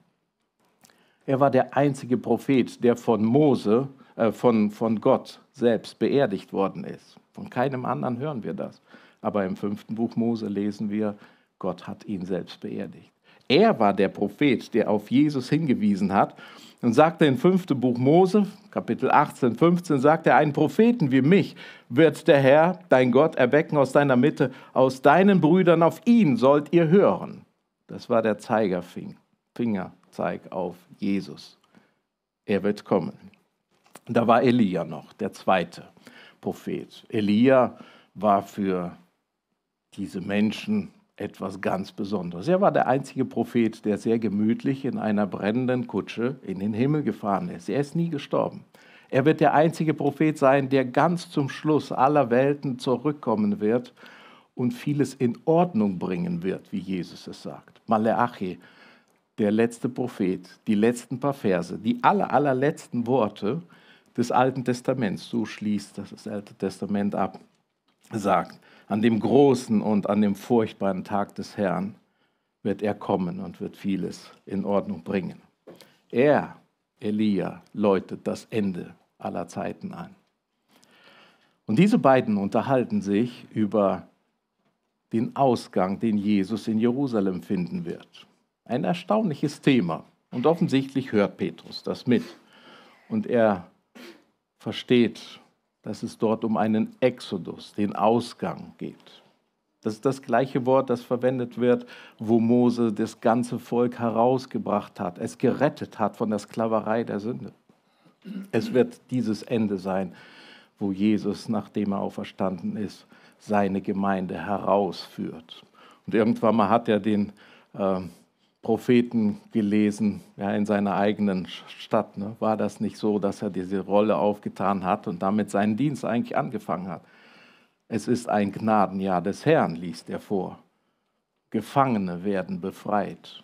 Er war der einzige Prophet, der von Mose, äh, von, von Gott selbst beerdigt worden ist. Von keinem anderen hören wir das. Aber im fünften Buch Mose lesen wir, Gott hat ihn selbst beerdigt. Er war der Prophet, der auf Jesus hingewiesen hat und sagte im fünften Buch Mose, Kapitel 18, 15, sagt er, einen Propheten wie mich wird der Herr, dein Gott, erwecken aus deiner Mitte, aus deinen Brüdern, auf ihn sollt ihr hören. Das war der Zeigerfinger, Fingerzeig auf Jesus. Er wird kommen. Da war Elia noch, der zweite Prophet. Elia war für diese Menschen etwas ganz Besonderes. Er war der einzige Prophet, der sehr gemütlich in einer brennenden Kutsche in den Himmel gefahren ist. Er ist nie gestorben. Er wird der einzige Prophet sein, der ganz zum Schluss aller Welten zurückkommen wird und vieles in Ordnung bringen wird, wie Jesus es sagt. Maleachi, der letzte Prophet, die letzten paar Verse, die aller, allerletzten Worte des Alten Testaments, so schließt das, das Alte Testament ab, sagt, an dem großen und an dem furchtbaren Tag des Herrn wird er kommen und wird vieles in Ordnung bringen. Er, Elia, läutet das Ende aller Zeiten an. Und diese beiden unterhalten sich über den Ausgang, den Jesus in Jerusalem finden wird. Ein erstaunliches Thema. Und offensichtlich hört Petrus das mit. Und er versteht dass es dort um einen Exodus, den Ausgang geht. Das ist das gleiche Wort, das verwendet wird, wo Mose das ganze Volk herausgebracht hat, es gerettet hat von der Sklaverei der Sünde. Es wird dieses Ende sein, wo Jesus, nachdem er auferstanden ist, seine Gemeinde herausführt. Und irgendwann mal hat er den äh, Propheten gelesen, ja, in seiner eigenen Stadt. Ne? War das nicht so, dass er diese Rolle aufgetan hat und damit seinen Dienst eigentlich angefangen hat? Es ist ein Gnadenjahr des Herrn, liest er vor. Gefangene werden befreit.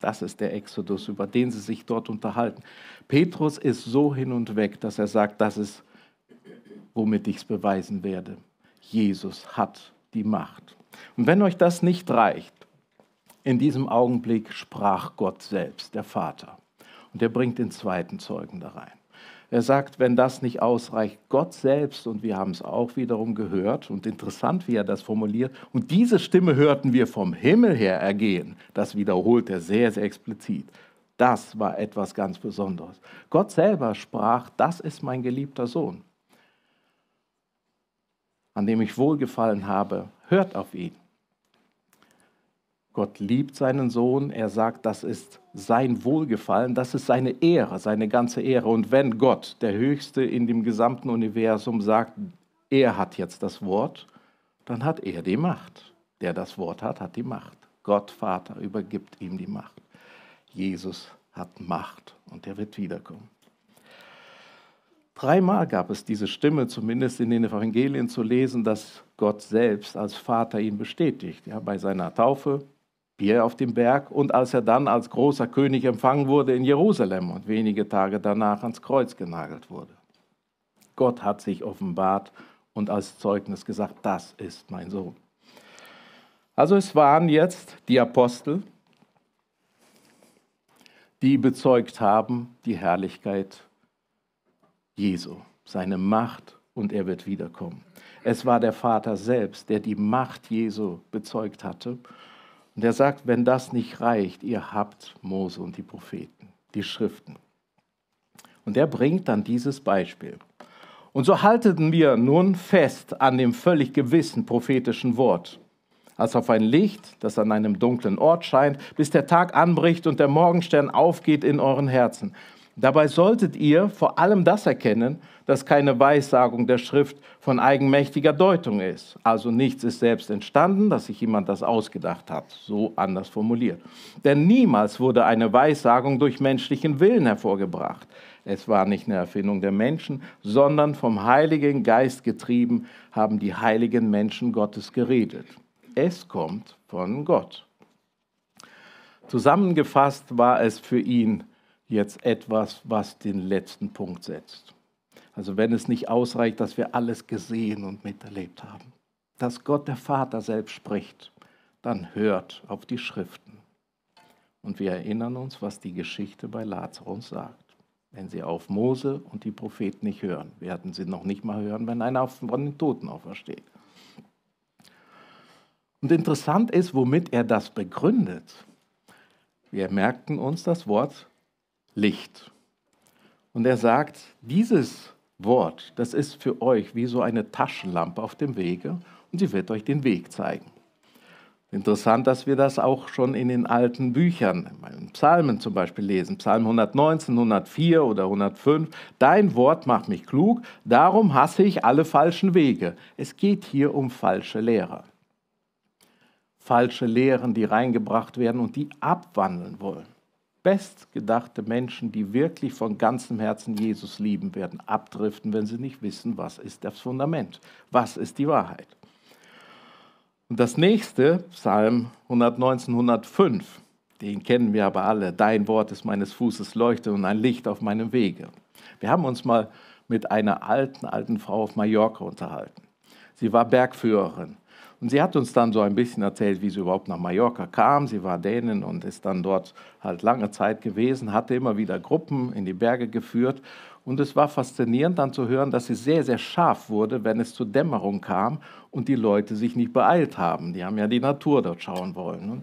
Das ist der Exodus, über den sie sich dort unterhalten. Petrus ist so hin und weg, dass er sagt, das ist, womit ich es beweisen werde. Jesus hat die Macht. Und wenn euch das nicht reicht, in diesem Augenblick sprach Gott selbst, der Vater. Und er bringt den zweiten Zeugen da rein. Er sagt, wenn das nicht ausreicht, Gott selbst, und wir haben es auch wiederum gehört, und interessant, wie er das formuliert, und diese Stimme hörten wir vom Himmel her ergehen, das wiederholt er sehr, sehr explizit. Das war etwas ganz Besonderes. Gott selber sprach, das ist mein geliebter Sohn, an dem ich wohlgefallen habe, hört auf ihn. Gott liebt seinen Sohn. Er sagt, das ist sein Wohlgefallen, das ist seine Ehre, seine ganze Ehre. Und wenn Gott, der Höchste in dem gesamten Universum, sagt, er hat jetzt das Wort, dann hat er die Macht. Der das Wort hat, hat die Macht. Gott Vater übergibt ihm die Macht. Jesus hat Macht und er wird wiederkommen. Dreimal gab es diese Stimme, zumindest in den Evangelien zu lesen, dass Gott selbst als Vater ihn bestätigt. Ja, bei seiner Taufe, Bier auf dem Berg und als er dann als großer König empfangen wurde in Jerusalem und wenige Tage danach ans Kreuz genagelt wurde. Gott hat sich offenbart und als Zeugnis gesagt, das ist mein Sohn. Also es waren jetzt die Apostel, die bezeugt haben die Herrlichkeit Jesu, seine Macht und er wird wiederkommen. Es war der Vater selbst, der die Macht Jesu bezeugt hatte und er sagt, wenn das nicht reicht, ihr habt Mose und die Propheten, die Schriften. Und er bringt dann dieses Beispiel. Und so halteten wir nun fest an dem völlig gewissen prophetischen Wort, als auf ein Licht, das an einem dunklen Ort scheint, bis der Tag anbricht und der Morgenstern aufgeht in euren Herzen. Dabei solltet ihr vor allem das erkennen, dass keine Weissagung der Schrift von eigenmächtiger Deutung ist. Also nichts ist selbst entstanden, dass sich jemand das ausgedacht hat, so anders formuliert. Denn niemals wurde eine Weissagung durch menschlichen Willen hervorgebracht. Es war nicht eine Erfindung der Menschen, sondern vom Heiligen Geist getrieben haben die heiligen Menschen Gottes geredet. Es kommt von Gott. Zusammengefasst war es für ihn, jetzt etwas, was den letzten Punkt setzt. Also wenn es nicht ausreicht, dass wir alles gesehen und miterlebt haben, dass Gott der Vater selbst spricht, dann hört auf die Schriften. Und wir erinnern uns, was die Geschichte bei Lazarus sagt. Wenn sie auf Mose und die Propheten nicht hören, werden sie noch nicht mal hören, wenn einer von den Toten aufersteht. Und interessant ist, womit er das begründet. Wir merkten uns das Wort Licht. Und er sagt, dieses Wort, das ist für euch wie so eine Taschenlampe auf dem Wege und sie wird euch den Weg zeigen. Interessant, dass wir das auch schon in den alten Büchern, in Psalmen zum Beispiel lesen, Psalm 119, 104 oder 105, dein Wort macht mich klug, darum hasse ich alle falschen Wege. Es geht hier um falsche Lehrer. Falsche Lehren, die reingebracht werden und die abwandeln wollen bestgedachte Menschen, die wirklich von ganzem Herzen Jesus lieben, werden abdriften, wenn sie nicht wissen, was ist das Fundament, was ist die Wahrheit. Und das nächste, Psalm 119, 105, den kennen wir aber alle. Dein Wort ist meines Fußes Leuchte und ein Licht auf meinem Wege. Wir haben uns mal mit einer alten, alten Frau auf Mallorca unterhalten. Sie war Bergführerin und sie hat uns dann so ein bisschen erzählt, wie sie überhaupt nach Mallorca kam. Sie war Dänin und ist dann dort halt lange Zeit gewesen, hatte immer wieder Gruppen in die Berge geführt. Und es war faszinierend dann zu hören, dass sie sehr, sehr scharf wurde, wenn es zur Dämmerung kam und die Leute sich nicht beeilt haben. Die haben ja die Natur dort schauen wollen. Ne?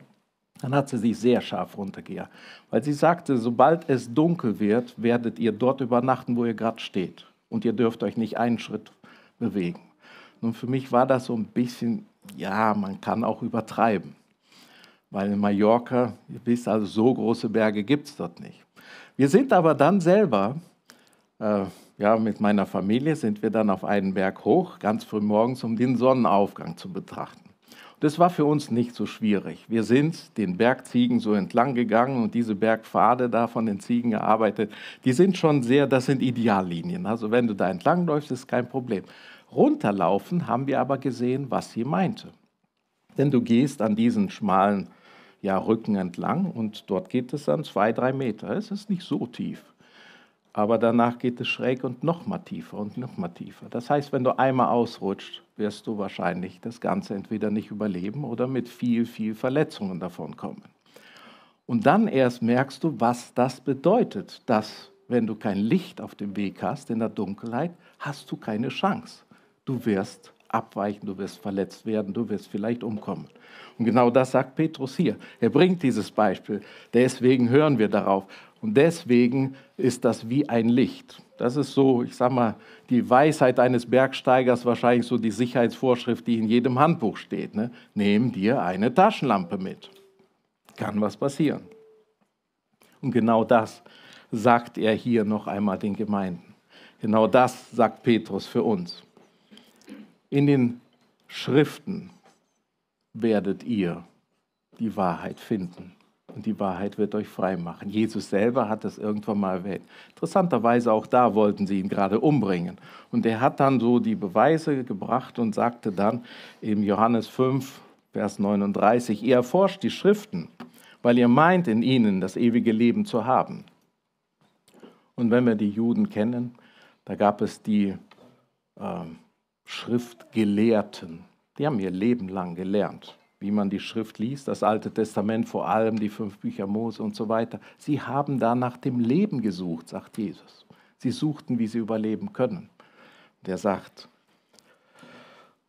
Dann hat sie sich sehr scharf runtergejagt, weil sie sagte, sobald es dunkel wird, werdet ihr dort übernachten, wo ihr gerade steht. Und ihr dürft euch nicht einen Schritt bewegen. Nun, für mich war das so ein bisschen ja, man kann auch übertreiben. Weil in Mallorca, ihr wisst also, so große Berge gibt es dort nicht. Wir sind aber dann selber, äh, ja, mit meiner Familie sind wir dann auf einen Berg hoch, ganz früh morgens, um den Sonnenaufgang zu betrachten. Und das war für uns nicht so schwierig. Wir sind den Bergziegen so entlang gegangen und diese Bergpfade da von den Ziegen gearbeitet, die sind schon sehr, das sind Ideallinien. Also wenn du da entlang läufst, ist kein Problem. Runterlaufen haben wir aber gesehen, was sie meinte. Denn du gehst an diesen schmalen ja, Rücken entlang und dort geht es dann zwei, drei Meter. Es ist nicht so tief. Aber danach geht es schräg und noch mal tiefer und noch mal tiefer. Das heißt, wenn du einmal ausrutscht, wirst du wahrscheinlich das Ganze entweder nicht überleben oder mit viel, viel Verletzungen davon kommen. Und dann erst merkst du, was das bedeutet, dass wenn du kein Licht auf dem Weg hast in der Dunkelheit, hast du keine Chance du wirst abweichen, du wirst verletzt werden, du wirst vielleicht umkommen. Und genau das sagt Petrus hier. Er bringt dieses Beispiel. Deswegen hören wir darauf. Und deswegen ist das wie ein Licht. Das ist so, ich sage mal, die Weisheit eines Bergsteigers, wahrscheinlich so die Sicherheitsvorschrift, die in jedem Handbuch steht. Ne? Nehm dir eine Taschenlampe mit. Kann was passieren. Und genau das sagt er hier noch einmal den Gemeinden. Genau das sagt Petrus für uns in den Schriften werdet ihr die Wahrheit finden. Und die Wahrheit wird euch frei machen. Jesus selber hat das irgendwann mal erwähnt. Interessanterweise auch da wollten sie ihn gerade umbringen. Und er hat dann so die Beweise gebracht und sagte dann im Johannes 5, Vers 39, ihr erforscht die Schriften, weil ihr meint in ihnen das ewige Leben zu haben. Und wenn wir die Juden kennen, da gab es die ähm, Schriftgelehrten. Die haben ihr Leben lang gelernt, wie man die Schrift liest, das Alte Testament vor allem, die fünf Bücher Mose und so weiter. Sie haben da nach dem Leben gesucht, sagt Jesus. Sie suchten, wie sie überleben können. Der sagt,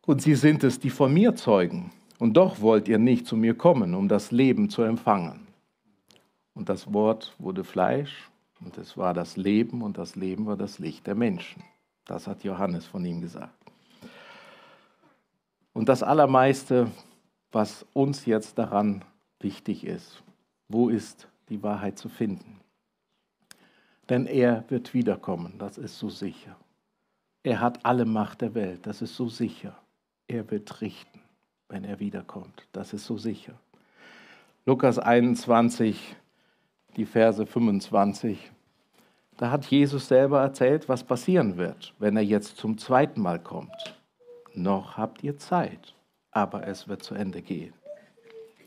und sie sind es, die von mir zeugen, und doch wollt ihr nicht zu mir kommen, um das Leben zu empfangen. Und das Wort wurde Fleisch, und es war das Leben, und das Leben war das Licht der Menschen. Das hat Johannes von ihm gesagt. Und das Allermeiste, was uns jetzt daran wichtig ist, wo ist die Wahrheit zu finden? Denn er wird wiederkommen, das ist so sicher. Er hat alle Macht der Welt, das ist so sicher. Er wird richten, wenn er wiederkommt, das ist so sicher. Lukas 21, die Verse 25. Da hat Jesus selber erzählt, was passieren wird, wenn er jetzt zum zweiten Mal kommt noch habt ihr Zeit, aber es wird zu Ende gehen.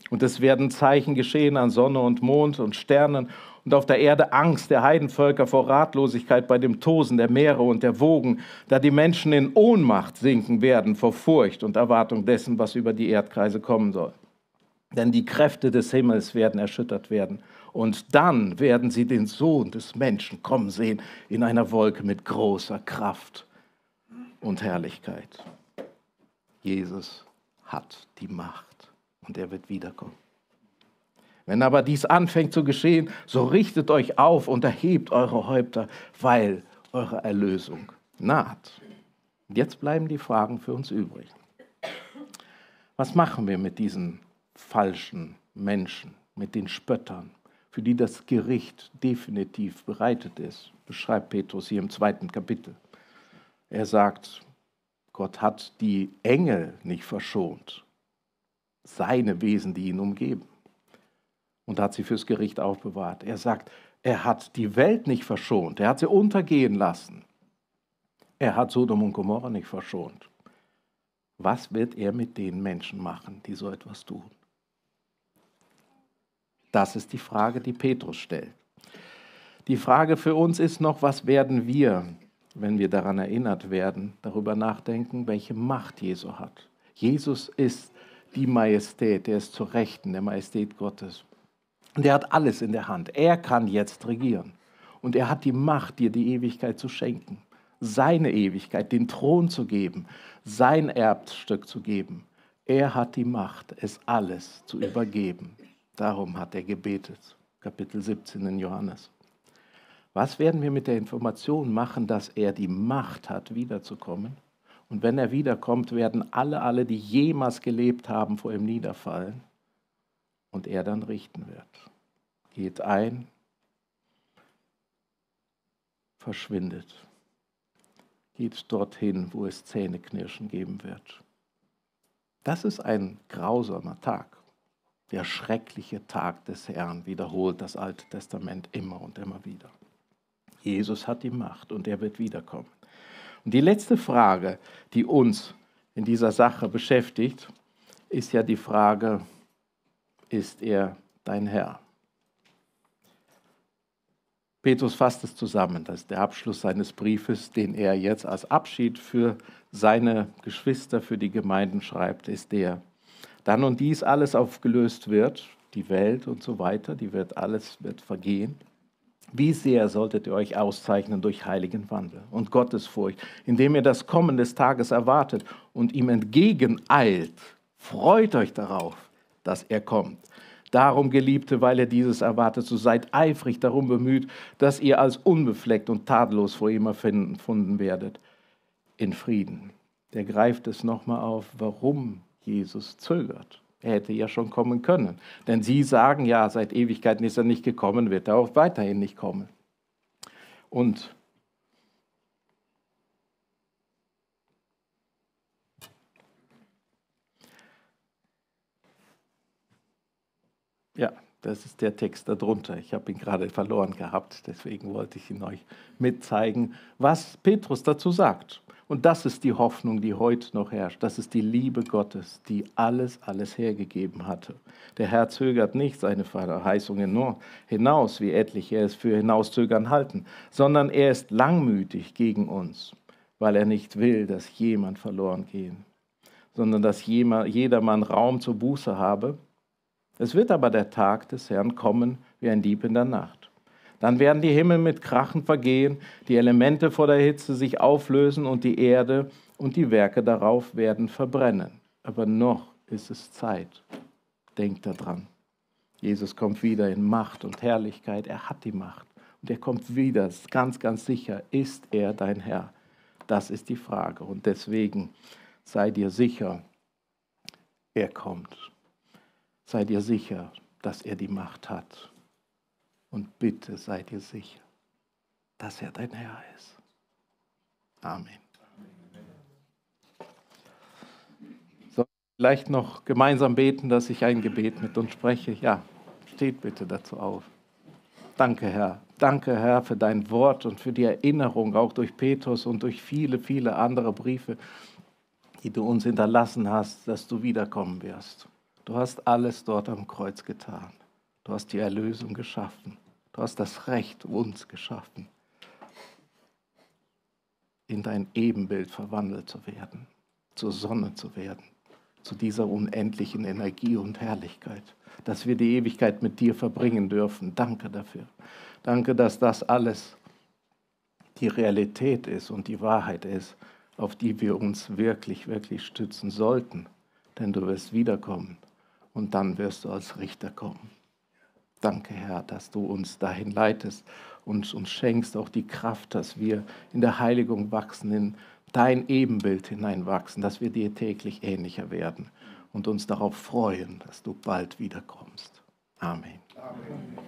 Und es werden Zeichen geschehen an Sonne und Mond und Sternen und auf der Erde Angst der Heidenvölker vor Ratlosigkeit bei dem Tosen der Meere und der Wogen, da die Menschen in Ohnmacht sinken werden vor Furcht und Erwartung dessen, was über die Erdkreise kommen soll. Denn die Kräfte des Himmels werden erschüttert werden. Und dann werden sie den Sohn des Menschen kommen sehen in einer Wolke mit großer Kraft und Herrlichkeit. Jesus hat die Macht und er wird wiederkommen. Wenn aber dies anfängt zu geschehen, so richtet euch auf und erhebt eure Häupter, weil eure Erlösung naht. Und jetzt bleiben die Fragen für uns übrig. Was machen wir mit diesen falschen Menschen, mit den Spöttern, für die das Gericht definitiv bereitet ist, beschreibt Petrus hier im zweiten Kapitel. Er sagt, Gott hat die Engel nicht verschont, seine Wesen, die ihn umgeben, und hat sie fürs Gericht aufbewahrt. Er sagt, er hat die Welt nicht verschont, er hat sie untergehen lassen. Er hat Sodom und Gomorra nicht verschont. Was wird er mit den Menschen machen, die so etwas tun? Das ist die Frage, die Petrus stellt. Die Frage für uns ist noch, was werden wir wenn wir daran erinnert werden, darüber nachdenken, welche Macht Jesu hat. Jesus ist die Majestät, er ist zu Rechten, der Majestät Gottes. Und er hat alles in der Hand. Er kann jetzt regieren. Und er hat die Macht, dir die Ewigkeit zu schenken. Seine Ewigkeit, den Thron zu geben, sein Erbstück zu geben. Er hat die Macht, es alles zu übergeben. Darum hat er gebetet. Kapitel 17 in Johannes. Was werden wir mit der Information machen, dass er die Macht hat, wiederzukommen? Und wenn er wiederkommt, werden alle, alle, die jemals gelebt haben, vor ihm niederfallen und er dann richten wird. Geht ein, verschwindet, geht dorthin, wo es Zähneknirschen geben wird. Das ist ein grausamer Tag. Der schreckliche Tag des Herrn wiederholt das Alte Testament immer und immer wieder. Jesus hat die Macht und er wird wiederkommen. Und die letzte Frage, die uns in dieser Sache beschäftigt, ist ja die Frage, ist er dein Herr? Petrus fasst es zusammen, das ist der Abschluss seines Briefes, den er jetzt als Abschied für seine Geschwister, für die Gemeinden schreibt, ist der, dann und dies alles aufgelöst wird, die Welt und so weiter, die wird alles wird vergehen, wie sehr solltet ihr euch auszeichnen durch heiligen Wandel und Gottesfurcht, indem ihr das Kommen des Tages erwartet und ihm entgegeneilt. Freut euch darauf, dass er kommt. Darum, Geliebte, weil ihr dieses erwartet, so seid eifrig darum bemüht, dass ihr als unbefleckt und tadellos vor ihm erfunden werdet. In Frieden. Der greift es nochmal auf, warum Jesus zögert. Er hätte ja schon kommen können. Denn sie sagen ja, seit Ewigkeiten ist er nicht gekommen, wird er auch weiterhin nicht kommen. Und ja, das ist der Text darunter. Ich habe ihn gerade verloren gehabt, deswegen wollte ich ihn euch mitzeigen, was Petrus dazu sagt. Und das ist die Hoffnung, die heute noch herrscht. Das ist die Liebe Gottes, die alles, alles hergegeben hatte. Der Herr zögert nicht seine Verheißungen hinaus, wie etliche es für hinauszögern halten, sondern er ist langmütig gegen uns, weil er nicht will, dass jemand verloren gehen, sondern dass jedermann Raum zur Buße habe. Es wird aber der Tag des Herrn kommen wie ein Dieb in der Nacht. Dann werden die Himmel mit Krachen vergehen, die Elemente vor der Hitze sich auflösen und die Erde und die Werke darauf werden verbrennen. Aber noch ist es Zeit. Denkt daran. Jesus kommt wieder in Macht und Herrlichkeit. Er hat die Macht. Und er kommt wieder. Ganz, ganz sicher ist er dein Herr. Das ist die Frage. Und deswegen sei dir sicher, er kommt. Sei dir sicher, dass er die Macht hat. Und bitte sei dir sicher, dass er dein Herr ist. Amen. So, vielleicht noch gemeinsam beten, dass ich ein Gebet mit uns spreche. Ja, steht bitte dazu auf. Danke, Herr. Danke, Herr, für dein Wort und für die Erinnerung, auch durch Petrus und durch viele, viele andere Briefe, die du uns hinterlassen hast, dass du wiederkommen wirst. Du hast alles dort am Kreuz getan. Du hast die Erlösung geschaffen. Du hast das Recht uns geschaffen, in dein Ebenbild verwandelt zu werden, zur Sonne zu werden, zu dieser unendlichen Energie und Herrlichkeit, dass wir die Ewigkeit mit dir verbringen dürfen. Danke dafür. Danke, dass das alles die Realität ist und die Wahrheit ist, auf die wir uns wirklich, wirklich stützen sollten. Denn du wirst wiederkommen und dann wirst du als Richter kommen. Danke, Herr, dass du uns dahin leitest und uns schenkst auch die Kraft, dass wir in der Heiligung wachsen, in dein Ebenbild hineinwachsen, dass wir dir täglich ähnlicher werden und uns darauf freuen, dass du bald wiederkommst. Amen. Amen.